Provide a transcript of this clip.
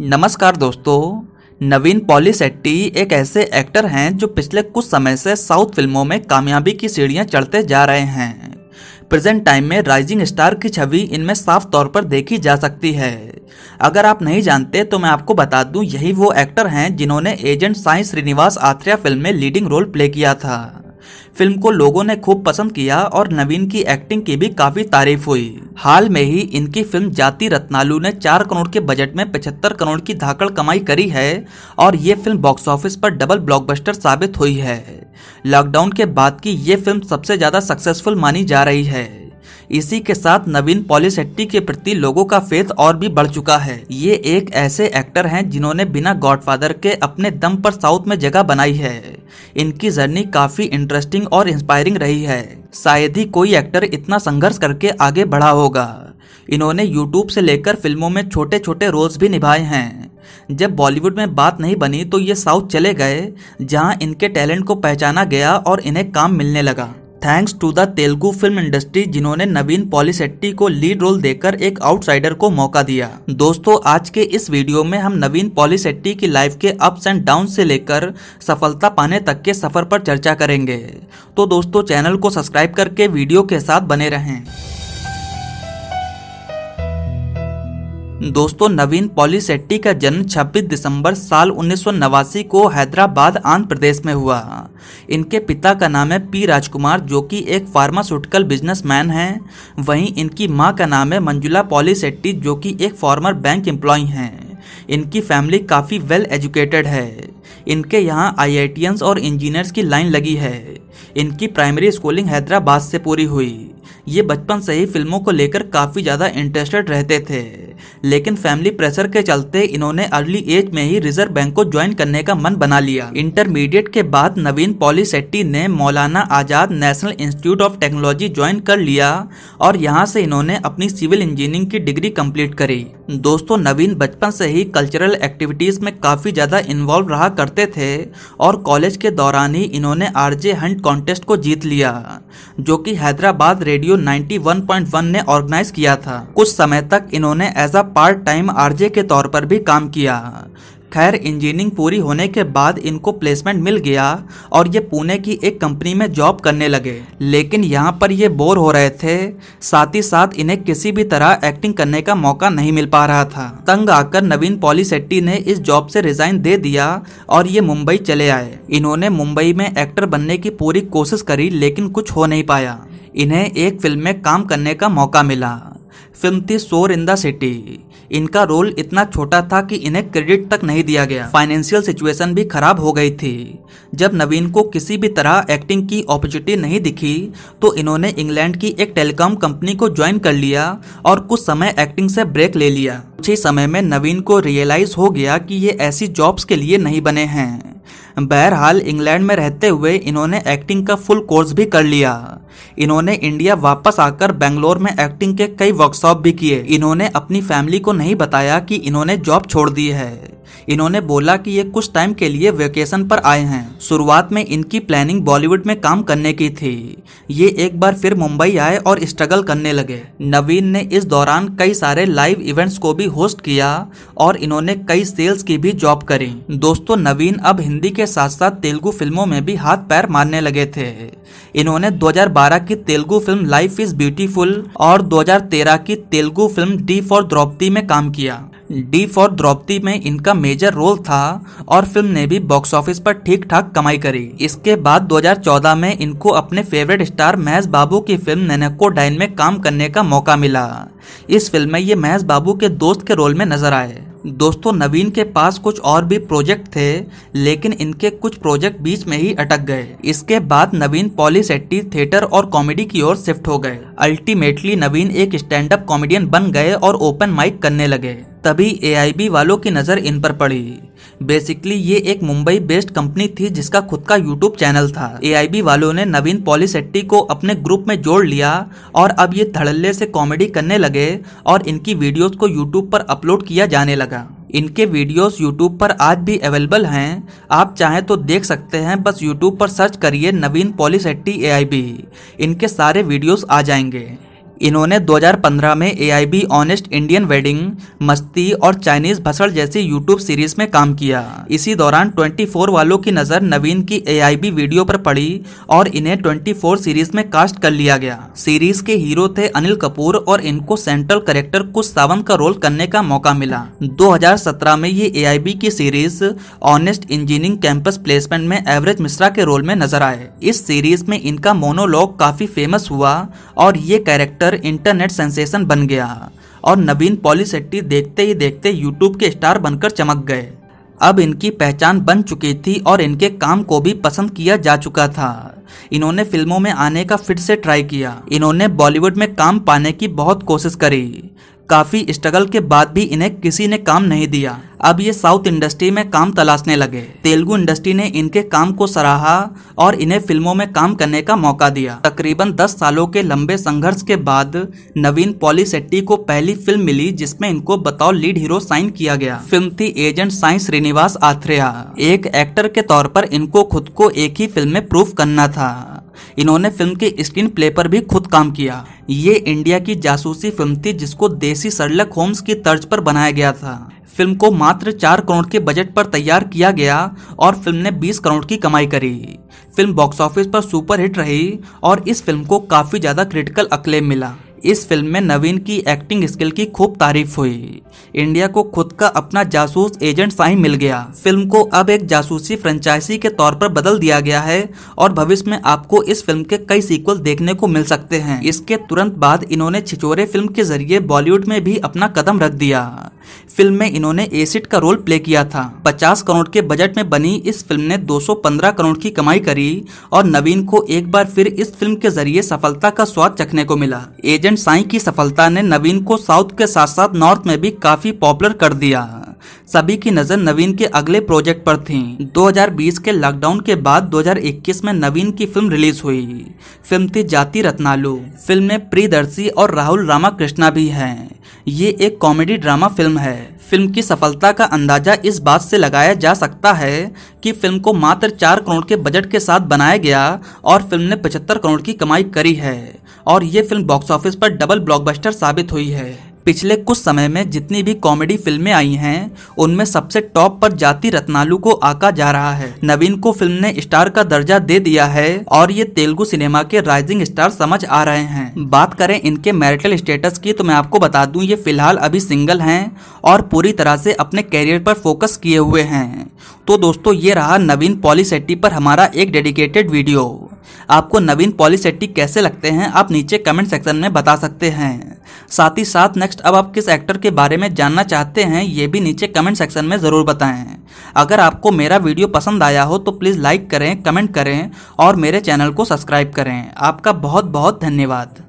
नमस्कार दोस्तों नवीन पॉली सेट्टी एक ऐसे एक्टर हैं जो पिछले कुछ समय से साउथ फिल्मों में कामयाबी की सीढ़ियां चढ़ते जा रहे हैं प्रेजेंट टाइम में राइजिंग स्टार की छवि इनमें साफ तौर पर देखी जा सकती है अगर आप नहीं जानते तो मैं आपको बता दूं यही वो एक्टर हैं जिन्होंने एजेंट साई श्रीनिवास आथ्रिया फिल्म में लीडिंग रोल प्ले किया था फिल्म को लोगों ने खूब पसंद किया और नवीन की एक्टिंग की भी काफी तारीफ हुई हाल में ही इनकी फिल्म जाति रत्नालू ने चार करोड़ के बजट में पचहत्तर करोड़ की धाकड़ कमाई करी है और ये फिल्म बॉक्स ऑफिस पर डबल ब्लॉकबस्टर साबित हुई है लॉकडाउन के बाद की ये फिल्म सबसे ज्यादा सक्सेसफुल मानी जा रही है इसी के साथ नवीन पॉलीसेट्टी के प्रति लोगों का फेथ और भी बढ़ चुका है ये एक ऐसे एक्टर हैं जिन्होंने बिना गॉडफादर के अपने दम पर साउथ में जगह बनाई है इनकी जर्नी काफी इंटरेस्टिंग और इंस्पायरिंग रही है शायद ही कोई एक्टर इतना संघर्ष करके आगे बढ़ा होगा इन्होंने यूट्यूब से लेकर फिल्मों में छोटे छोटे रोल्स भी निभाए हैं जब बॉलीवुड में बात नहीं बनी तो ये साउथ चले गए जहां इनके टैलेंट को पहचाना गया और इन्हें काम मिलने लगा thanks to the Telugu film industry जिन्होंने नवीन पॉलीसेट्टी को लीड रोल देकर एक आउटसाइडर को मौका दिया दोस्तों आज के इस वीडियो में हम नवीन पॉलीसेट्टी की लाइफ के अप्स एंड डाउन से लेकर सफलता पाने तक के सफर पर चर्चा करेंगे तो दोस्तों चैनल को सब्सक्राइब करके वीडियो के साथ बने रहें दोस्तों नवीन पॉलीसेट्टी का जन्म 26 दिसंबर साल उन्नीस को हैदराबाद आंध्र प्रदेश में हुआ इनके पिता का नाम है पी राजकुमार जो कि एक फार्मास्यूटिकल बिजनेसमैन हैं वहीं इनकी मां का नाम है मंजुला पॉलीसेट्टी जो कि एक फॉर्मर बैंक एम्प्लॉय हैं इनकी फैमिली काफ़ी वेल एजुकेटेड है इनके यहाँ आई और इंजीनियर्स की लाइन लगी है इनकी प्राइमरी स्कूलिंग हैदराबाद से पूरी हुई ये बचपन से ही फिल्मों को लेकर काफ़ी ज़्यादा इंटरेस्टेड रहते थे लेकिन फैमिली प्रेशर के चलते इन्होंने अर्ली एज में ही रिजर्व बैंक को ज्वाइन करने का मन बना लिया इंटरमीडिएट के बाद नवीन पॉली ने Maulana Azad National Institute of Technology join कर लिया और यहाँ से इन्होंने अपनी सिविल इंजीनियरिंग की डिग्री कम्प्लीट करी दोस्तों नवीन बचपन से ही कल्चरल एक्टिविटीज में काफी ज्यादा इन्वॉल्व रहा करते थे और कॉलेज के दौरान ही इन्होंने आरजे हंट कॉन्टेस्ट को जीत लिया जो कि हैदराबाद रेडियो 91.1 ने ऑर्गेनाइज किया था कुछ समय तक इन्होंने as as a part time RJ के तौर पर भी काम किया खैर इंजीनियरिंग पूरी होने के बाद इनको प्लेसमेंट मिल गया और ये पुणे की एक कंपनी में जॉब करने लगे लेकिन यहाँ पर ये बोर हो रहे थे साथ ही साथ इन्हें किसी भी तरह एक्टिंग करने का मौका नहीं मिल पा रहा था तंग आकर नवीन पॉली सेट्टी ने इस जॉब से रिजाइन दे दिया और ये मुंबई चले आए इन्होंने मुंबई में एक्टर बनने की पूरी कोशिश करी लेकिन कुछ हो नहीं पाया इन्हें एक फिल्म में काम करने का मौका मिला फिल्म थी शोर इन द सिटी इनका रोल इतना छोटा था कि इन्हें क्रेडिट तक नहीं दिया गया फाइनेंशियल सिचुएशन भी खराब हो गई थी जब नवीन को किसी भी तरह एक्टिंग की अपॉर्चुनिटी नहीं दिखी तो इन्होंने इंग्लैंड की एक टेलीकॉम कंपनी को ज्वाइन कर लिया और कुछ समय एक्टिंग से ब्रेक ले लिया कुछ ही समय में नवीन को रियलाइज हो गया कि ये ऐसी जॉब्स के लिए नहीं बने हैं बहरहाल इंग्लैंड में रहते हुए इन्होंने एक्टिंग का फुल कोर्स भी कर लिया इन्होंने इंडिया वापस आकर बेंगलोर में एक्टिंग के कई वर्कशॉप भी किए इन्होंने अपनी फैमिली को नहीं बताया कि इन्होंने जॉब छोड़ दी है इन्होंने बोला कि ये कुछ टाइम के लिए वेकेशन पर आए हैं शुरुआत में इनकी प्लानिंग बॉलीवुड में काम करने की थी ये एक बार फिर मुंबई आए और स्ट्रगल करने लगे नवीन ने इस दौरान कई सारे लाइव इवेंट्स को भी होस्ट किया और इन्होंने कई सेल्स की भी जॉब करी दोस्तों नवीन अब हिंदी के साथ साथ तेलुगु फिल्मों में भी हाथ पैर मारने लगे थे इन्होंने दो 2012 की Telugu film life is beautiful और 2013 की Telugu film D for Draupadi में काम किया डी फॉर द्रौपदी में इनका मेजर रोल था और फिल्म ने भी बॉक्स ऑफिस पर ठीक ठाक कमाई करी इसके बाद 2014 में इनको अपने फेवरेट स्टार महेश बाबू की फिल्म नैनको डाइन में काम करने का मौका मिला इस फिल्म में ये महेश बाबू के दोस्त के रोल में नजर आए दोस्तों नवीन के पास कुछ और भी प्रोजेक्ट थे लेकिन इनके कुछ प्रोजेक्ट बीच में ही अटक गए इसके बाद नवीन पॉली सेट्टी थिएटर और कॉमेडी की ओर शिफ्ट हो गए अल्टीमेटली नवीन एक स्टैंड अप कॉमेडियन बन गए और ओपन माइक करने लगे तभी ए वालों की नज़र इन पर पड़ी बेसिकली ये एक मुंबई बेस्ड कंपनी थी जिसका खुद का यूट्यूब चैनल था ए वालों ने नवीन पॉलीसेट्टी को अपने ग्रुप में जोड़ लिया और अब ये धड़ल्ले से कॉमेडी करने लगे और इनकी वीडियोस को यूट्यूब पर अपलोड किया जाने लगा इनके वीडियोस यूट्यूब पर आज भी अवेलेबल हैं आप चाहें तो देख सकते हैं बस यूट्यूब पर सर्च करिए नवीन पॉलीसेट्टी ए इनके सारे वीडियोस आ जाएंगे इन्होंने 2015 में A I B honest Indian wedding मस्ती और चाइनीज भसड़ जैसी यूट्यूब सीरीज में काम किया इसी दौरान 24 वालों की नज़र नवीन की ए आई बी वीडियो पर पड़ी और इन्हें 24 सीरीज में कास्ट कर लिया गया सीरीज के हीरो थे अनिल कपूर और इनको सेंट्रल करेक्टर कुछ सावंत का रोल करने का मौका मिला दो में ये ए की series honest engineering campus placement में एवरेज मिश्रा के रोल में नजर आए इस सीरीज में इनका मोनोलॉग काफी फेमस हुआ और ये कैरेक्टर अंदर इंटरनेट सेंसेशन बन गया और नवीन पॉली देखते ही देखते यूट्यूब के स्टार बनकर चमक गए अब इनकी पहचान बन चुकी थी और इनके काम को भी पसंद किया जा चुका था इन्होंने फिल्मों में आने का फिर से ट्राई किया इन्होंने बॉलीवुड में काम पाने की बहुत कोशिश करी काफी स्ट्रगल के बाद भी इन्हें किसी ने काम नहीं दिया अब ये साउथ इंडस्ट्री में काम तलाशने लगे तेलुगु इंडस्ट्री ने इनके काम को सराहा और इन्हें फिल्मों में काम करने का मौका दिया तकरीबन 10 सालों के लंबे संघर्ष के बाद नवीन पॉली सेट्टी को पहली फिल्म मिली जिसमें इनको बतौर लीड हीरो साइन किया गया फिल्म थी एजेंट साई श्रीनिवास आथ्रेया एक एक्टर के तौर पर इनको खुद को एक ही फिल्म में प्रूफ करना था इन्होंने फिल्म के स्क्रीन प्ले पर भी खुद काम किया ये इंडिया की जासूसी फिल्म थी जिसको देसी सर्लक होम्स की तर्ज पर बनाया गया था फिल्म को मात्र चार करोड़ के बजट पर तैयार किया गया और फिल्म ने 20 करोड़ की कमाई करी फिल्म बॉक्स ऑफिस पर सुपरहिट रही और इस फिल्म को काफ़ी ज़्यादा क्रिटिकल अक्लेम मिला इस फिल्म में नवीन की एक्टिंग स्किल की खूब तारीफ हुई इंडिया को खुद का अपना जासूस एजेंट शाही मिल गया फिल्म को अब एक जासूसी फ्रेंचाइजी के तौर पर बदल दिया गया है और भविष्य में आपको इस फिल्म के कई सीक्वल देखने को मिल सकते हैं इसके तुरंत बाद इन्होंने छिचोरे फिल्म के जरिए बॉलीवुड में भी अपना कदम रख दिया फिल्म में इन्होंने एसिड का रोल प्ले किया था 50 करोड़ के बजट में बनी इस फिल्म ने 215 करोड़ की कमाई करी और नवीन को एक बार फिर इस फिल्म के जरिए सफलता का स्वाद चखने को मिला एजेंट साई की सफलता ने नवीन को साउथ के साथ साथ नॉर्थ में भी काफी पॉपुलर कर दिया सभी की नज़र नवीन के अगले प्रोजेक्ट पर थी 2020 के लॉकडाउन के बाद 2021 में नवीन की फिल्म रिलीज हुई फिल्म थी जाति रत्नालू फिल्म में प्रियदर्शी और राहुल रामाकृष्णा भी हैं ये एक कॉमेडी ड्रामा फिल्म है फिल्म की सफलता का अंदाजा इस बात से लगाया जा सकता है कि फिल्म को मात्र चार करोड़ के बजट के साथ बनाया गया और फिल्म ने पचहत्तर करोड़ की कमाई करी है और ये फिल्म बॉक्स ऑफिस पर डबल ब्लॉकबस्टर साबित हुई है पिछले कुछ समय में जितनी भी कॉमेडी फिल्में आई हैं उनमें सबसे टॉप पर जाति रत्नालू को आका जा रहा है नवीन को फिल्म ने स्टार का दर्जा दे दिया है और ये तेलुगु सिनेमा के राइजिंग स्टार समझ आ रहे हैं बात करें इनके मैरिटल स्टेटस की तो मैं आपको बता दूं ये फिलहाल अभी सिंगल हैं और पूरी तरह से अपने कैरियर पर फोकस किए हुए हैं तो दोस्तों ये रहा नवीन पॉलीसेट्टी पर हमारा एक डेडिकेटेड वीडियो आपको नवीन पॉलीसेट्टी कैसे लगते हैं आप नीचे कमेंट सेक्शन में बता सकते हैं साथ ही साथ नेक्स्ट अब आप किस एक्टर के बारे में जानना चाहते हैं ये भी नीचे कमेंट सेक्शन में ज़रूर बताएं अगर आपको मेरा वीडियो पसंद आया हो तो प्लीज़ लाइक करें कमेंट करें और मेरे चैनल को सब्सक्राइब करें आपका बहुत बहुत धन्यवाद